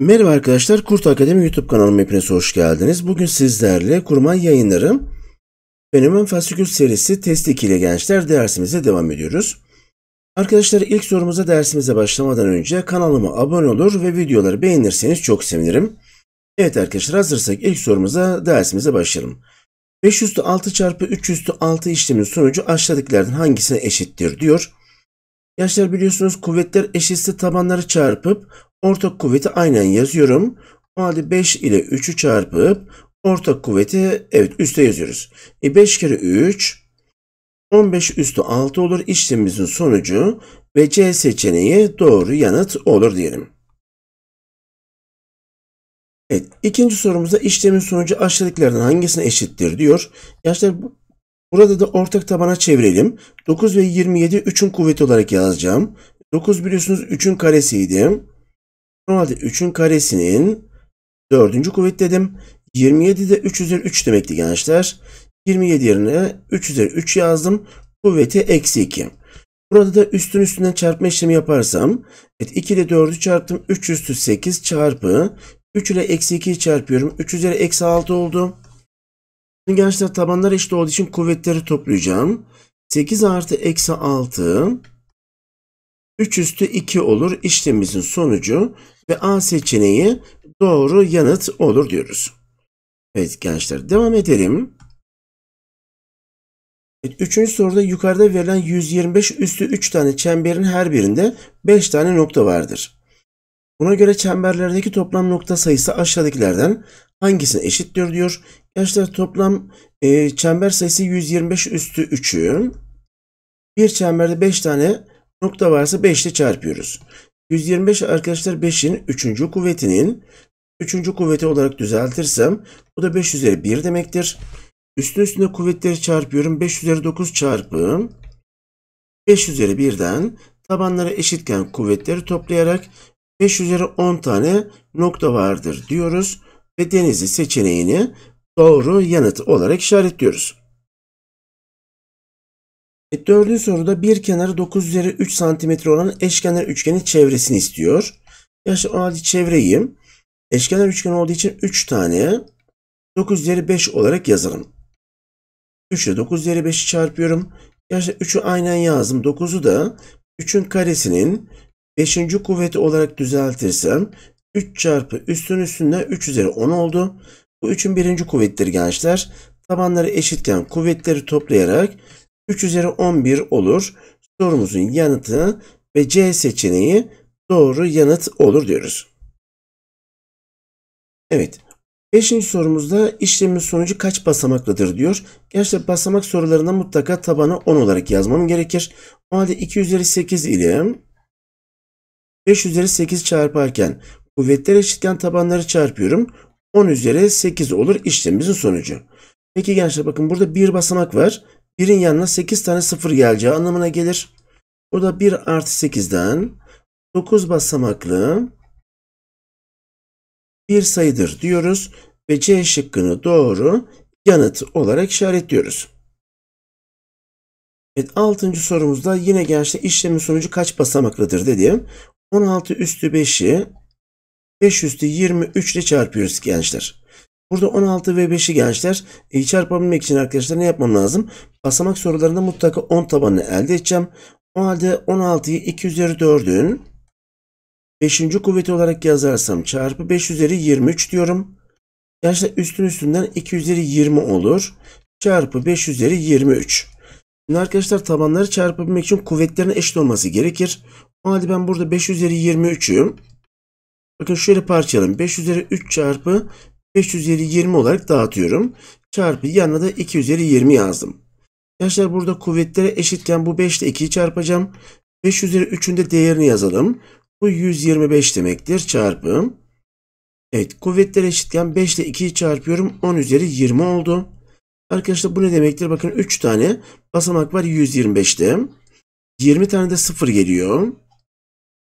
Merhaba arkadaşlar, Kurt Akademi YouTube kanalıma hepiniz hoş geldiniz. Bugün sizlerle Kurmay Yayınları Fenomen Fasikül serisi Test 2 ile gençler dersimize devam ediyoruz. Arkadaşlar ilk sorumuza dersimize başlamadan önce kanalıma abone olur ve videoları beğenirseniz çok sevinirim. Evet arkadaşlar hazırsak ilk sorumuza dersimize başlayalım. 5 üstü 6 çarpı 3 üstü 6 işlemin sonucu aşağıdakilerden hangisine eşittir diyor. Gençler biliyorsunuz kuvvetler eşitse tabanları çarpıp ortak kuvveti aynen yazıyorum. O halde 5 ile 3'ü çarpıp ortak kuvveti evet üste yazıyoruz. E 5 kere 3 15 üstü 6 olur. İşlemimizin sonucu ve C seçeneği doğru yanıt olur diyelim. Evet, ikinci sorumuzda işlemin sonucu aşağıdakilerden hangisine eşittir diyor. Gençler burada da ortak tabana çevirelim. 9 ve 27 3'ün kuvveti olarak yazacağım. 9 biliyorsunuz 3'ün karesiydi. Normalde 3'ün karesinin 4. kuvvet dedim. 27 de 3 üzeri 3 demekti gençler. 27 yerine 3 üzeri 3 yazdım. Kuvveti eksi 2. Burada da üstün üstünden çarpma işlemi yaparsam evet 2 ile 4'ü çarptım. 3 üstü 8 çarpı 3 ile eksi 2'yi çarpıyorum. 3 üzeri eksi 6 oldu. Şimdi gençler tabanlar eşit olduğu için kuvvetleri toplayacağım. 8 artı eksi 6 3 üstü 2 olur. İşlemimizin sonucu ve A seçeneği doğru yanıt olur diyoruz. Evet gençler devam edelim. Evet, üçüncü soruda yukarıda verilen 125 üstü 3 tane çemberin her birinde 5 tane nokta vardır. Buna göre çemberlerdeki toplam nokta sayısı aşağıdakilerden hangisine eşittir diyor. Gençler toplam e, çember sayısı 125 üstü 3'ü. Bir çemberde 5 tane nokta varsa 5 ile çarpıyoruz. 125 arkadaşlar 5'in 3. kuvvetinin 3. kuvveti olarak düzeltirsem bu da 5 üzeri 1 demektir. Üstü üstüne kuvvetleri çarpıyorum. 5 üzeri 9 çarpı 5 üzeri 1'den tabanları eşitken kuvvetleri toplayarak 5 üzeri 10 tane nokta vardır diyoruz ve denizi seçeneğini doğru yanıt olarak işaretliyoruz. E, dördüncü soruda bir kenarı 9 üzeri 3 cm olan eşkenar üçgenin çevresini istiyor. Yaş hadi çevreyim. Eşkenar üçgen olduğu için 3 tane 9 üzeri 5 olarak yazalım. 3 ile 9 üzeri 5'i çarpıyorum. Gerçi 3'ü aynen yazdım. 9'u da 3'ün karesinin 5. kuvveti olarak düzeltirsem 3 çarpı üstün üstünde 3 üzeri 10 oldu. Bu 3'ün birinci kuvvettir gençler. Tabanları eşitken kuvvetleri toplayarak 3 üzeri 11 olur. Sorumuzun yanıtı ve C seçeneği doğru yanıt olur diyoruz. Evet. Beşinci sorumuzda işlemin sonucu kaç basamaklıdır diyor. Gençler basamak sorularında mutlaka tabanı 10 olarak yazmam gerekir. O halde 2 üzeri 8 ile 5 üzeri 8 çarparken kuvvetler eşitken tabanları çarpıyorum. 10 üzeri 8 olur işlemimizin sonucu. Peki gençler bakın burada bir basamak var. Birin yanına 8 tane sıfır geleceği anlamına gelir. Burada 1 artı 8'den 9 basamaklı bir sayıdır diyoruz ve C şıkkını doğru yanıt olarak işaretliyoruz. Evet 6. sorumuzda yine gençler işlemin sonucu kaç basamaklıdır dediğim 16 üstü 5'i 5 üstü 23 ile çarpıyoruz gençler. Burada 16 ve 5'i gençler e, çarpabilmek için arkadaşlar ne yapmam lazım? Basamak sorularında mutlaka 10 tabanını elde edeceğim. O halde 16'yı 2 üzeri 4'ün 5. kuvveti olarak yazarsam çarpı 5 üzeri 23 diyorum. Gençler üstün üstünden 2 üzeri 20 olur. Çarpı 5 üzeri 23. Şimdi arkadaşlar tabanları çarpabilmek için kuvvetlerin eşit olması gerekir. Hadi ben burada 5 üzeri 23'üm. Bakın şöyle parçalayalım. 5 üzeri 3 çarpı 5 üzeri 20 olarak dağıtıyorum. Çarpı yanına da 2 üzeri 20 yazdım. Arkadaşlar burada kuvvetlere eşitken bu 5 ile 2'yi çarpacağım. 5 üzeri 3'ün de değerini yazalım. Bu 125 demektir çarpı. Evet kuvvetlere eşitken 5 ile 2'yi çarpıyorum. 10 üzeri 20 oldu. Arkadaşlar bu ne demektir? Bakın 3 tane basamak var 125'te. 20 tane de 0 geliyor.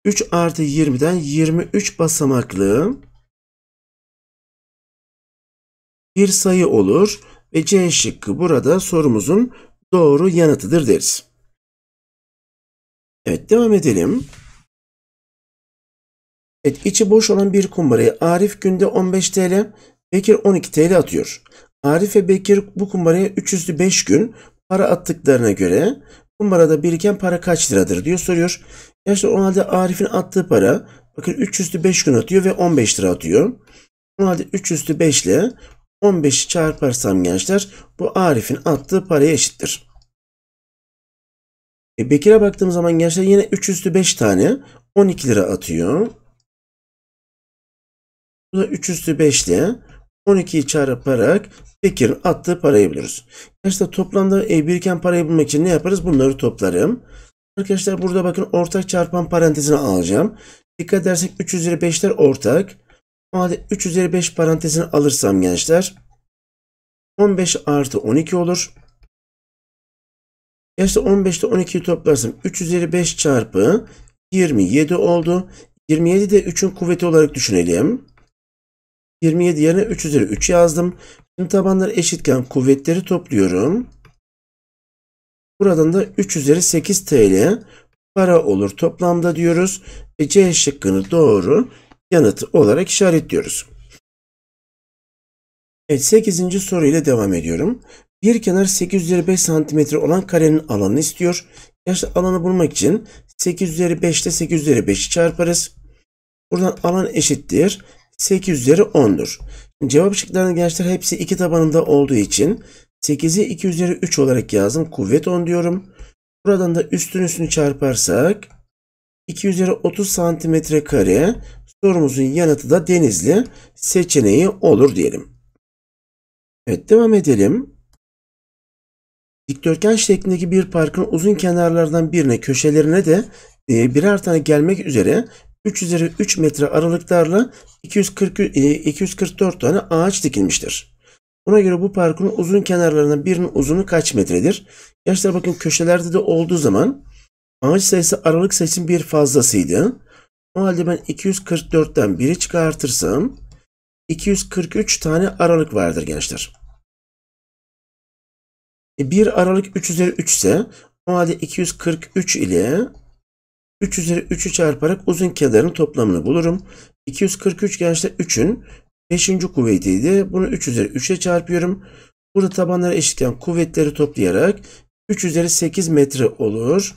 3 artı 20'den 23 basamaklı bir sayı olur ve C şıkkı burada sorumuzun doğru yanıtıdır deriz. Evet devam edelim. Evet içi boş olan bir kumbaraya Arif günde 15 TL, Bekir 12 TL atıyor. Arif ve Bekir bu kumbaraya 305 gün para attıklarına göre kumbarada biriken para kaç liradır diyor soruyor. Gençler o halde Arif'in attığı para bakın 3 üstü 5 gün atıyor ve 15 lira atıyor. O halde 3 üstü 5 ile 15'i çarparsam gençler bu Arif'in attığı paraya eşittir. E, Bekir'e baktığım zaman gençler yine 3 üstü 5 tane 12 lira atıyor. Bu da 3 üstü 5 ile 12'yi çarparak Bekir'in attığı parayı buluruz. Gençler toplamda e, biriken parayı bulmak için ne yaparız? Bunları toplarım. Arkadaşlar burada bakın ortak çarpan parantezine alacağım. Dikkat edersek 3 üzeri 5'ler ortak. O halde 3 üzeri 5 parantezini alırsam gençler 15 artı 12 olur. Gençler 15 ile 12'yi toplarsam 3 üzeri 5 çarpı 27 oldu. 27 de 3'ün kuvveti olarak düşünelim. 27 yerine 3 üzeri 3 yazdım. Şimdi tabanlar eşitken kuvvetleri topluyorum. Buradan da 3 üzeri 8 TL para olur toplamda diyoruz. Ve C şıkkını doğru yanıtı olarak işaretliyoruz. Evet 8. soru ile devam ediyorum. Bir kenar 8 üzeri 5 cm olan karenin alanını istiyor. Gerçi alanı bulmak için 8 üzeri 5 ile 8 üzeri 5'i çarparız. Buradan alan eşittir. 8 üzeri 10'dur. Cevap şıklarının gençler hepsi iki tabanında olduğu için 8'i 2 üzeri 3 olarak yazdım. Kuvvet 10 diyorum. Buradan da üstün üstünü çarparsak 2 üzeri 30 santimetre kare sorumuzun yanıtı da denizli seçeneği olur diyelim. Evet devam edelim. Dikdörtgen şeklindeki bir parkın uzun kenarlardan birine köşelerine de e, birer tane gelmek üzere 3 üzeri 3 metre aralıklarla 240, 244 e, tane ağaç dikilmiştir. Buna göre bu parkurun uzun kenarlarından birinin uzunu kaç metredir? Gençler bakın köşelerde de olduğu zaman ağaç sayısı aralık sayısının bir fazlasıydı. O halde ben 244'ten biri çıkartırsam 243 tane aralık vardır gençler. E 1 aralık 3 üzeri 3 ise o halde 243 ile 3 üzeri 3'ü çarparak uzun kenarın toplamını bulurum. 243 gençler 3'ün 5. kuvvetiydi. Bunu 3 üzeri 3'e çarpıyorum. Burada tabanları eşitken kuvvetleri toplayarak 3 üzeri 8 metre olur.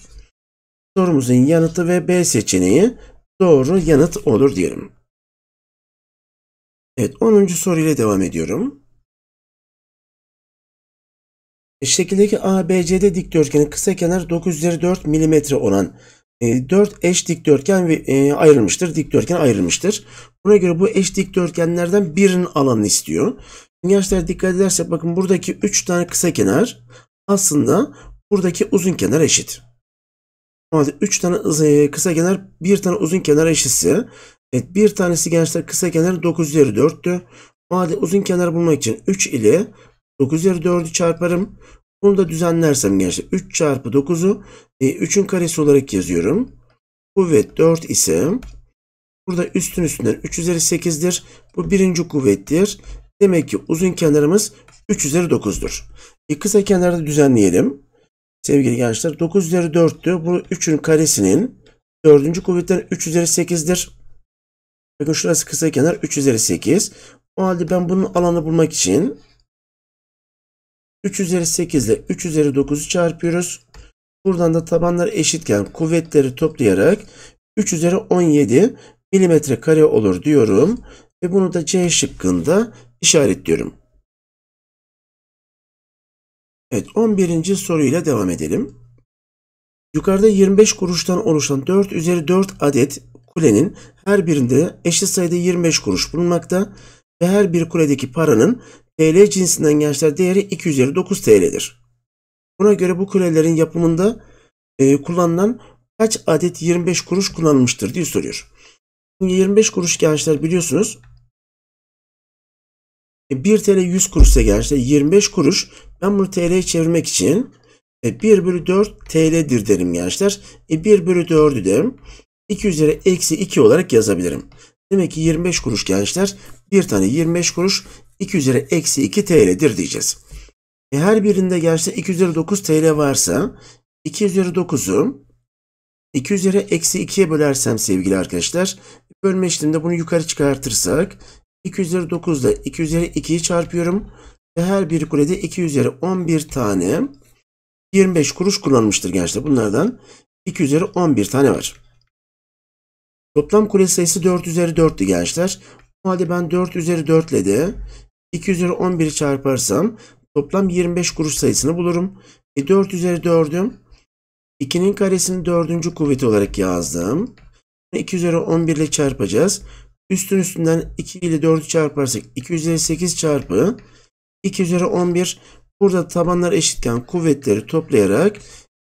Sorumuzun yanıtı ve B seçeneği doğru yanıt olur diyelim. Evet 10. soruyla devam ediyorum. Şekildeki ABCD dikdörtgenin kısa kenar 9 üzeri 4 milimetre olan 4 e, eş dikdörtgen ve e, ayrılmıştır. Dikdörtgen ayrılmıştır. Buna göre bu eş dikdörtgenlerden birinin alanını istiyor. Gençler dikkat ederse, bakın buradaki 3 tane kısa kenar aslında buradaki uzun kenar eşit. O halde 3 tane e, kısa kenar 1 tane uzun kenar eşitse evet, bir tanesi gençler kısa kenar 9 üzeri 4'tü. O uzun kenar bulmak için 3 ile 9 üzeri 4'ü çarparım. Bunu da düzenlersem gençler 3 çarpı 9'u e, 3'ün karesi olarak yazıyorum. Kuvvet 4 ise burada üstün üstünden 3 üzeri 8'dir. Bu birinci kuvvettir. Demek ki uzun kenarımız 3 üzeri 9'dur. E, kısa kenarı da düzenleyelim. Sevgili gençler 9 üzeri 4'tü. Bu 3'ün karesinin 4. kuvvetten 3 üzeri 8'dir. Bakın şurası kısa kenar 3 üzeri 8. O halde ben bunun alanı bulmak için 3 üzeri 8 ile 3 üzeri 9'u çarpıyoruz. Buradan da tabanlar eşitken kuvvetleri toplayarak 3 üzeri 17 milimetre kare olur diyorum. Ve bunu da C şıkkında işaretliyorum. Evet 11. soruyla devam edelim. Yukarıda 25 kuruştan oluşan 4 üzeri 4 adet kulenin her birinde eşit sayıda 25 kuruş bulunmakta ve her bir kuledeki paranın TL cinsinden gençler değeri 259 TL'dir. Buna göre bu kulelerin yapımında e, kullanılan kaç adet 25 kuruş kullanılmıştır diye soruyor. 25 kuruş gençler biliyorsunuz 1 TL 100 kuruş kuruşsa gençler 25 kuruş. Ben bunu TL'ye çevirmek için 1 e, bölü 4 TL'dir derim gençler. 1 e, bölü 4'ü derim. 2 üzeri eksi 2 olarak yazabilirim. Demek ki 25 kuruş gençler 1 tane 25 kuruş 2 üzeri eksi 2 TL'dir diyeceğiz. E her birinde gerçi 2 üzeri 9 TL varsa 2 üzeri 9'u 2 üzeri eksi 2'ye bölersem sevgili arkadaşlar bölme işleminde bunu yukarı çıkartırsak 2 üzeri 9 ile 2 üzeri 2'yi çarpıyorum ve her bir kulede 2 üzeri 11 tane 25 kuruş kullanmıştır gençler. Bunlardan 2 üzeri 11 tane var. Toplam kule sayısı 4 üzeri 4'tü gençler. O halde ben 4 üzeri 4 ile de 2 üzeri 11'i çarparsam toplam 25 kuruş sayısını bulurum. E 4 üzeri 4'üm 2'nin karesini 4. kuvveti olarak yazdım. 2 üzeri 11 ile çarpacağız. Üstün üstünden 2 ile 4'ü çarparsak 2 üzeri 8 çarpı 2 üzeri 11. Burada tabanlar eşitken kuvvetleri toplayarak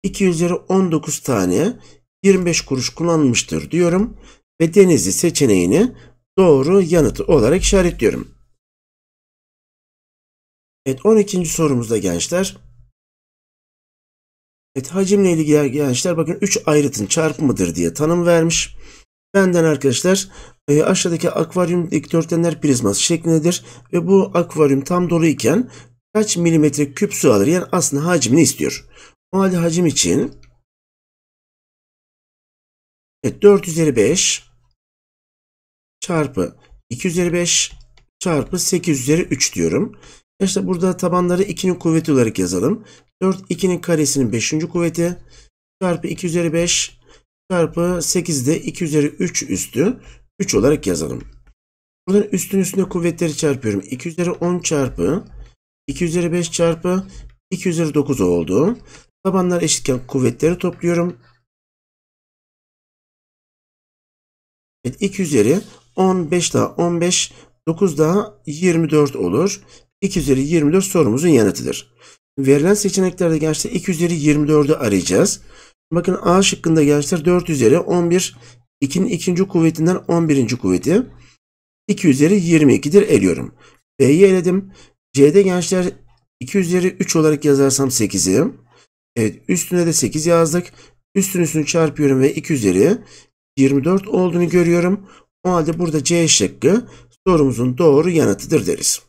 2 üzeri 19 tane 25 kuruş kullanmıştır diyorum. Ve Denizli seçeneğini doğru yanıtı olarak işaretliyorum. Evet 12. sorumuzda gençler. Evet hacimle ilgili gençler bakın 3 ayrıtın çarpımıdır diye tanım vermiş. Benden arkadaşlar e, aşağıdaki akvaryum dikdörtgenler prizması şeklindedir ve bu akvaryum tam dolu iken kaç milimetre küp su alır? Yani aslında hacmini istiyor. O halde hacim için evet, 4 üzeri 5 çarpı 2 üzeri 5 çarpı 8 üzeri 3 diyorum. İşte burada tabanları 2'nin kuvveti olarak yazalım. 4 2'nin karesinin 5. kuvveti çarpı 2 üzeri 5 çarpı 8 de 2 üzeri 3 üstü 3 olarak yazalım. Buradan üstün üstüne kuvvetleri çarpıyorum. 2 üzeri 10 çarpı 2 üzeri 5 çarpı 2 üzeri 9 oldu. Tabanlar eşitken kuvvetleri topluyorum. Evet, 2 üzeri 15 daha 15, 9 daha 24 olur. 2 üzeri 24 sorumuzun yanıtıdır. Verilen seçeneklerde gençler 2 üzeri 24'ü arayacağız. Bakın A şıkkında gençler 4 üzeri 11, 2'nin ikinci kuvvetinden 11. kuvveti. 2 üzeri 22'dir eliyorum. B'yi eledim. C'de gençler 2 üzeri 3 olarak yazarsam 8'i. Evet üstüne de 8 yazdık. Üstün üstünü çarpıyorum ve 2 üzeri 24 olduğunu görüyorum. O halde burada C şıkkı sorumuzun doğru yanıtıdır deriz.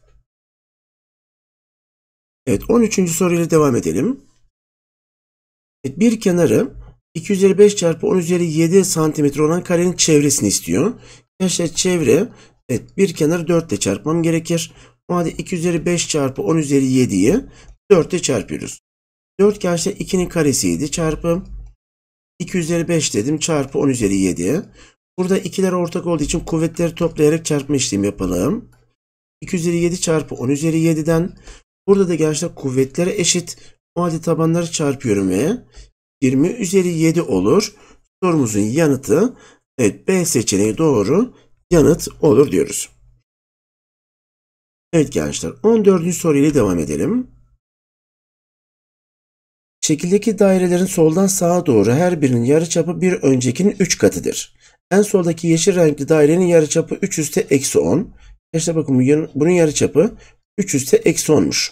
Evet 13. soruyla devam edelim. Evet, bir kenarı 2 çarpı 10 üzeri 7 santimetre olan karenin çevresini istiyor. Gençler çevre evet, bir kenarı 4 ile çarpmam gerekir. O halde 2 çarpı 10 üzeri 7'yi 4 ile çarpıyoruz. 4 gençler 2'nin karesiydi çarpı 2 dedim çarpı 10 üzeri 7. Burada ikiler ortak olduğu için kuvvetleri toplayarak çarpma işlemi yapalım. 2 üzeri 7 çarpı 10 üzeri 7'den. Burada da gençler kuvvetlere eşit. O halde tabanları çarpıyorum ve 20 üzeri 7 olur. Sorumuzun yanıtı evet B seçeneği doğru yanıt olur diyoruz. Evet gençler 14. soruyla devam edelim. Şekildeki dairelerin soldan sağa doğru her birinin yarıçapı bir öncekinin 3 katıdır. En soldaki yeşil renkli dairenin yarıçapı 3 üste eksi 10. İşte bakın bunun yarıçapı 3 üste eksi 10'muş.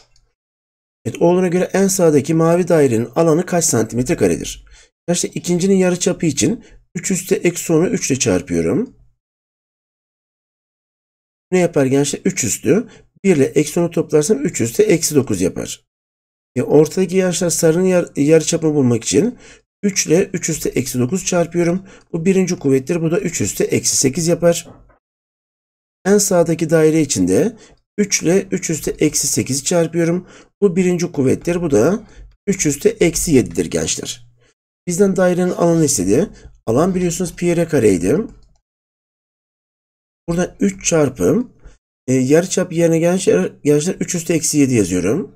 Evet, olduğuna göre en sağdaki mavi dairenin alanı kaç santimetre karedir? İşte ikincinin yarıçapı için 3 üste eksi 10'u 3 ile çarpıyorum. Ne yapar gençler? 3 üstü. 1 ile eksi 10'u toplarsam 3 üstü eksi 9 yapar. E ortadaki yaşlar sarının yarı çapını bulmak için 3 ile 3 üstü eksi 9 çarpıyorum. Bu birinci kuvvettir. Bu da 3 üstü eksi 8 yapar. En sağdaki daire içinde 3 ile 3 üstü eksi 8'i çarpıyorum. Bu birinci kuvvettir. Bu da 3 üstü eksi 7'dir gençler. Bizden dairenin alanı istedi. Alan biliyorsunuz pi r kareydi. Buradan 3 çarpım. e, çap yerine gençler, gençler 3 üstü eksi 7 yazıyorum.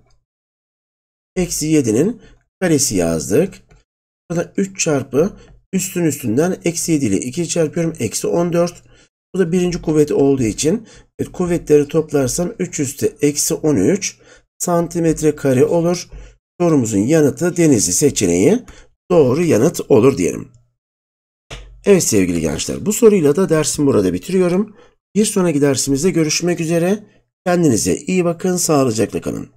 Eksi 7'nin karesi yazdık. Burada 3 çarpı üstün üstünden eksi 7 ile 2 çarpıyorum. Eksi 14. Bu da birinci kuvvet olduğu için evet, kuvvetleri toplarsam 3 üstü eksi 13 santimetre kare olur. Sorumuzun yanıtı denizli seçeneği doğru yanıt olur diyelim. Evet sevgili gençler bu soruyla da dersimi burada bitiriyorum. Bir sonraki dersimizde görüşmek üzere. Kendinize iyi bakın, sağlıcakla kalın.